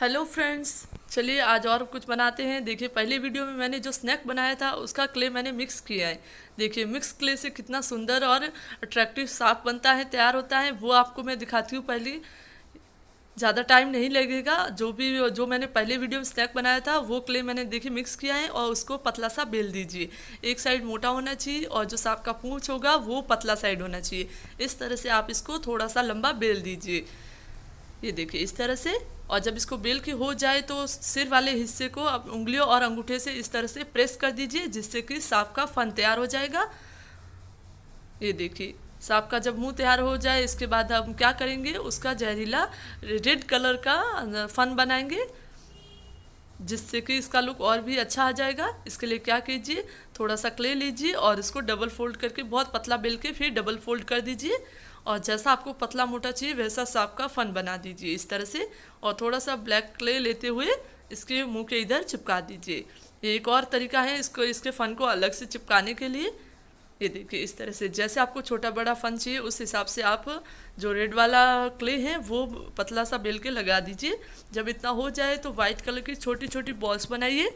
hello friends चलिए आज और कुछ बनाते हैं देखिए पहले वीडियो में मैंने जो स्नैक बनाया था उसका क्ले मैंने मिक्स किया है देखिए मिक्स क्ले से कितना सुंदर और अट्रैक्टिव साफ बनता है तैयार होता है वो आपको मैं दिखाती हूँ पहले ज़्यादा टाइम नहीं लगेगा जो भी जो मैंने पहले वीडियो में स्नैक बनाया था वो क्ले मैंने देखिए मिक्स किया है और उसको पतला सा बेल दीजिए एक साइड मोटा होना चाहिए और जो सांप का पूँछ होगा वो पतला साइड होना चाहिए इस तरह से आप इसको थोड़ा सा लंबा बेल दीजिए ये देखिए इस तरह से और जब इसको बेल के हो जाए तो सिर वाले हिस्से को आप उंगलियों और अंगूठे से इस तरह से प्रेस कर दीजिए जिससे कि सांप का फन तैयार हो जाएगा ये देखिए सांप का जब मुंह तैयार हो जाए इसके बाद हम क्या करेंगे उसका जहरीला रेड कलर का फन बनाएंगे जिससे कि इसका लुक और भी अच्छा आ जाएगा इसके लिए क्या कीजिए थोड़ा सा क्ले लीजिए और इसको डबल फोल्ड करके बहुत पतला बेल के फिर डबल फोल्ड कर दीजिए और जैसा आपको पतला मोटा चाहिए वैसा सांप का फन बना दीजिए इस तरह से और थोड़ा सा ब्लैक क्ले लेते हुए इसके मुंह के इधर चिपका दीजिए ये एक और तरीका है इसको इसके फन को अलग से चिपकाने के लिए ये देखिए इस तरह से जैसे आपको छोटा बड़ा फन चाहिए उस हिसाब से आप जो रेड वाला क्ले है वो पतला सा बेल के लगा दीजिए जब इतना हो जाए तो वाइट कलर की छोटी छोटी बॉल्स बनाइए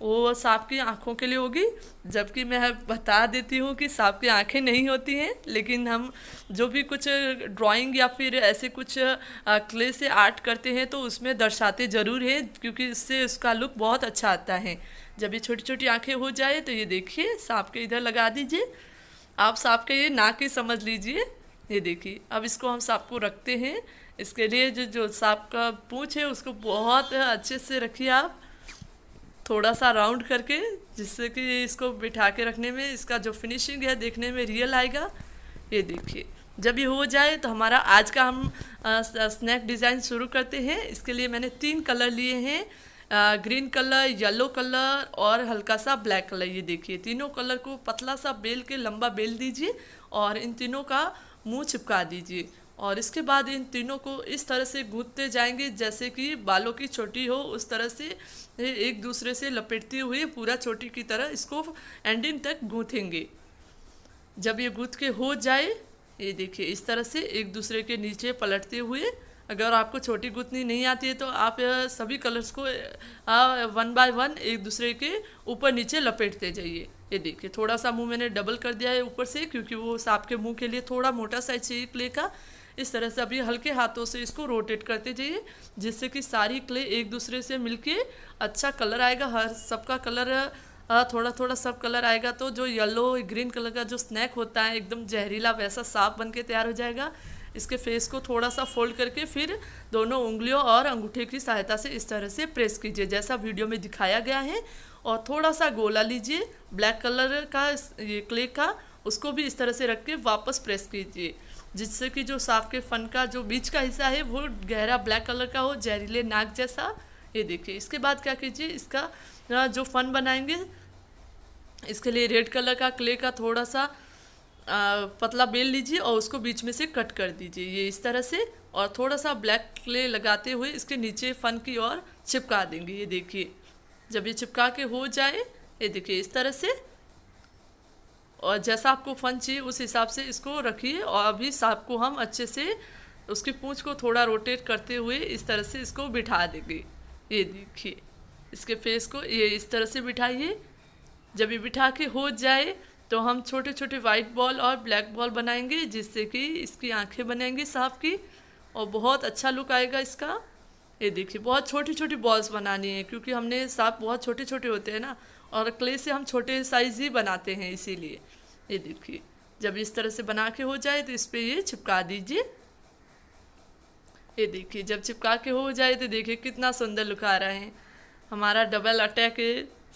वो सांप की आँखों के लिए होगी जबकि मैं बता देती हूँ कि सांप की आँखें नहीं होती हैं लेकिन हम जो भी कुछ ड्राइंग या फिर ऐसे कुछ क्ले से आर्ट करते हैं तो उसमें दर्शाते ज़रूर हैं क्योंकि इससे उसका लुक बहुत अच्छा आता है जब ये छोटी छोटी आँखें हो जाए तो ये देखिए सांप के इधर लगा दीजिए आप सांप के ये नाक ही समझ लीजिए ये देखिए अब इसको हम सांप को रखते हैं इसके लिए जो जो सांप का पूछ है उसको बहुत अच्छे से रखिए आप थोड़ा सा राउंड करके जिससे कि इसको बिठा के रखने में इसका जो फिनिशिंग है देखने में रियल आएगा ये देखिए जब ये हो जाए तो हमारा आज का हम स्नैक डिज़ाइन शुरू करते हैं इसके लिए मैंने तीन कलर लिए हैं ग्रीन कलर येलो कलर और हल्का सा ब्लैक कलर ये देखिए तीनों कलर को पतला सा बेल के लंबा बेल दीजिए और इन तीनों का मुंह चिपका दीजिए और इसके बाद इन तीनों को इस तरह से गूंथते जाएंगे जैसे कि बालों की छोटी हो उस तरह से एक दूसरे से लपेटते हुए पूरा छोटी की तरह इसको एंडिंग तक गूँथेंगे जब ये गूंथ के हो जाए ये देखिए इस तरह से एक दूसरे के नीचे पलटते हुए अगर आपको छोटी गुतनी नहीं आती है तो आप सभी कलर्स को वन बाय वन एक दूसरे के ऊपर नीचे लपेटते जाइए ये देखिए थोड़ा सा मुंह मैंने डबल कर दिया है ऊपर से क्योंकि वो सांप के मुंह के लिए थोड़ा मोटा साइज चाहिए क्ले का इस तरह से अभी हल्के हाथों से इसको रोटेट करते जाइए जिससे कि सारी क्ले एक दूसरे से मिलके अच्छा कलर आएगा हर सबका कलर थोड़ा थोड़ा सब कलर आएगा तो जो येलो ग्रीन कलर का जो स्नैक होता है एकदम जहरीला वैसा साफ बन के तैयार हो जाएगा इसके फेस को थोड़ा सा फोल्ड करके फिर दोनों उंगलियों और अंगूठे की सहायता से इस तरह से प्रेस कीजिए जैसा वीडियो में दिखाया गया है और थोड़ा सा गोला लीजिए ब्लैक कलर का ये क्ले का उसको भी इस तरह से रख के वापस प्रेस कीजिए जिससे कि जो सांप के फन का जो बीच का हिस्सा है वो गहरा ब्लैक कलर का हो जहरीले नाक जैसा ये देखिए इसके बाद क्या कीजिए इसका जो फन बनाएंगे इसके लिए रेड कलर का क्ले का थोड़ा सा आ, पतला बेल लीजिए और उसको बीच में से कट कर दीजिए ये इस तरह से और थोड़ा सा ब्लैक क्ले लगाते हुए इसके नीचे फन की ओर चिपका देंगे ये देखिए जब ये चिपका के हो जाए ये देखिए इस तरह से और जैसा आपको फन चाहिए उस हिसाब से इसको रखिए और अभी सांप को हम अच्छे से उसकी पूँछ को थोड़ा रोटेट करते हुए इस तरह से इसको बिठा देंगे ये देखिए इसके फेस को ये इस तरह से बिठाइए जब ये बिठा के हो जाए तो हम छोटे छोटे वाइट बॉल और ब्लैक बॉल बनाएंगे जिससे कि इसकी आंखें बनेंगी सांप की और बहुत अच्छा लुक आएगा इसका ये देखिए बहुत छोटी छोटी बॉल्स बनानी है क्योंकि हमने सांप बहुत छोटे छोटे होते हैं ना और क्ले से हम छोटे साइज़ ही बनाते हैं इसीलिए ये देखिए जब इस तरह से बना के हो जाए तो इस पर ये चिपका दीजिए ये देखिए जब चिपका के हो जाए तो देखिए कितना सुंदर लुक आ रहा है हमारा डबल अटैक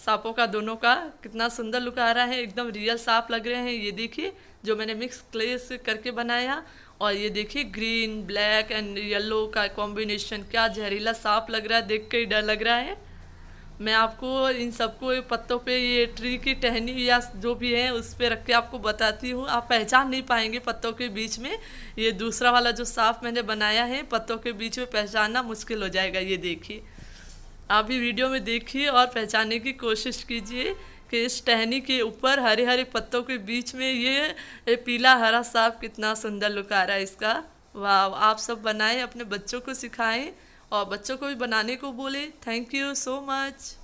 सांपों का दोनों का कितना सुंदर लुक आ रहा है एकदम रियल सांप लग रहे हैं ये देखिए जो मैंने मिक्स क्ले से करके बनाया और ये देखिए ग्रीन ब्लैक एंड येलो का कॉम्बिनेशन क्या जहरीला सांप लग रहा है देख के ही डर लग रहा है मैं आपको इन सबको पत्तों पे ये ट्री की टहनी या जो भी है उस पर रख के आपको बताती हूँ आप पहचान नहीं पाएंगे पत्तों के बीच में ये दूसरा वाला जो साफ मैंने बनाया है पत्तों के बीच में पहचानना मुश्किल हो जाएगा ये देखिए आप भी वीडियो में देखिए और पहचानने की कोशिश कीजिए कि इस टहनी के ऊपर हरे हरे पत्तों के बीच में ये पीला हरा साफ कितना सुंदर लुका रहा है इसका वाह आप सब बनाएं अपने बच्चों को सिखाएं और बच्चों को भी बनाने को बोले थैंक यू सो मच